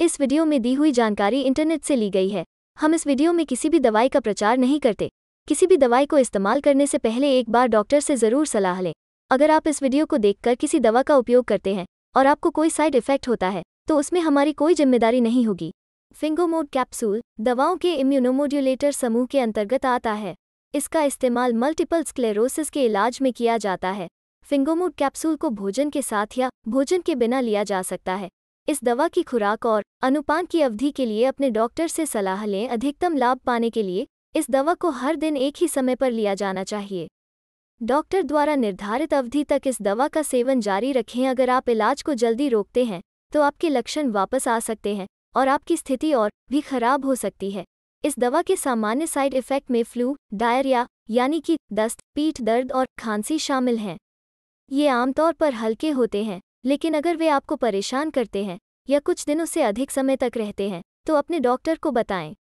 इस वीडियो में दी हुई जानकारी इंटरनेट से ली गई है हम इस वीडियो में किसी भी दवाई का प्रचार नहीं करते किसी भी दवाई को इस्तेमाल करने से पहले एक बार डॉक्टर से ज़रूर सलाह लें अगर आप इस वीडियो को देखकर किसी दवा का उपयोग करते हैं और आपको कोई साइड इफेक्ट होता है तो उसमें हमारी कोई जिम्मेदारी नहीं होगी फिंगोमोड कैप्सूल दवाओं के इम्यूनोमोड्यूलेटर समूह के अंतर्गत आता है इसका इस्तेमाल मल्टीपल स्क्लेरोसिस के इलाज में किया जाता है फिंगोमोड कैप्सूल को भोजन के साथ या भोजन के बिना लिया जा सकता है इस दवा की खुराक और अनुपान की अवधि के लिए अपने डॉक्टर से सलाह लें अधिकतम लाभ पाने के लिए इस दवा को हर दिन एक ही समय पर लिया जाना चाहिए डॉक्टर द्वारा निर्धारित अवधि तक इस दवा का सेवन जारी रखें अगर आप इलाज को जल्दी रोकते हैं तो आपके लक्षण वापस आ सकते हैं और आपकी स्थिति और भी खराब हो सकती है इस दवा के सामान्य साइड इफेक्ट में फ्लू डायरिया यानी कि दस्त पीठ दर्द और खांसी शामिल हैं ये आमतौर पर हल्के होते हैं लेकिन अगर वे आपको परेशान करते हैं या कुछ दिनों से अधिक समय तक रहते हैं तो अपने डॉक्टर को बताएं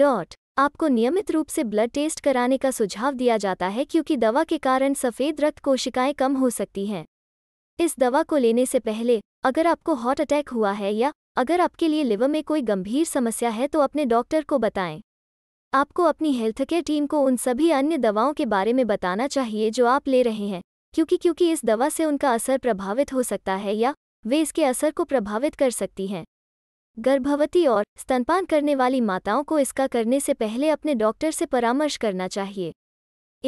डॉट आपको नियमित रूप से ब्लड टेस्ट कराने का सुझाव दिया जाता है क्योंकि दवा के कारण सफ़ेद रक्त कोशिकाएं कम हो सकती हैं इस दवा को लेने से पहले अगर आपको हार्ट अटैक हुआ है या अगर आपके लिए लिवर में कोई गंभीर समस्या है तो अपने डॉक्टर को बताएं आपको अपनी हेल्थकेयर टीम को उन सभी अन्य दवाओं के बारे में बताना चाहिए जो आप ले रहे हैं क्योंकि क्योंकि इस दवा से उनका असर प्रभावित हो सकता है या वे इसके असर को प्रभावित कर सकती हैं गर्भवती और स्तनपान करने वाली माताओं को इसका करने से पहले अपने डॉक्टर से परामर्श करना चाहिए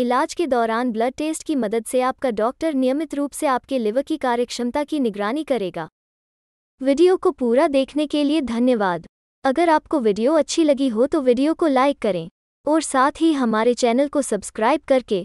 इलाज के दौरान ब्लड टेस्ट की मदद से आपका डॉक्टर नियमित रूप से आपके लिवर की कार्यक्षमता की निगरानी करेगा वीडियो को पूरा देखने के लिए धन्यवाद अगर आपको वीडियो अच्छी लगी हो तो वीडियो को लाइक करें और साथ ही हमारे चैनल को सब्सक्राइब करके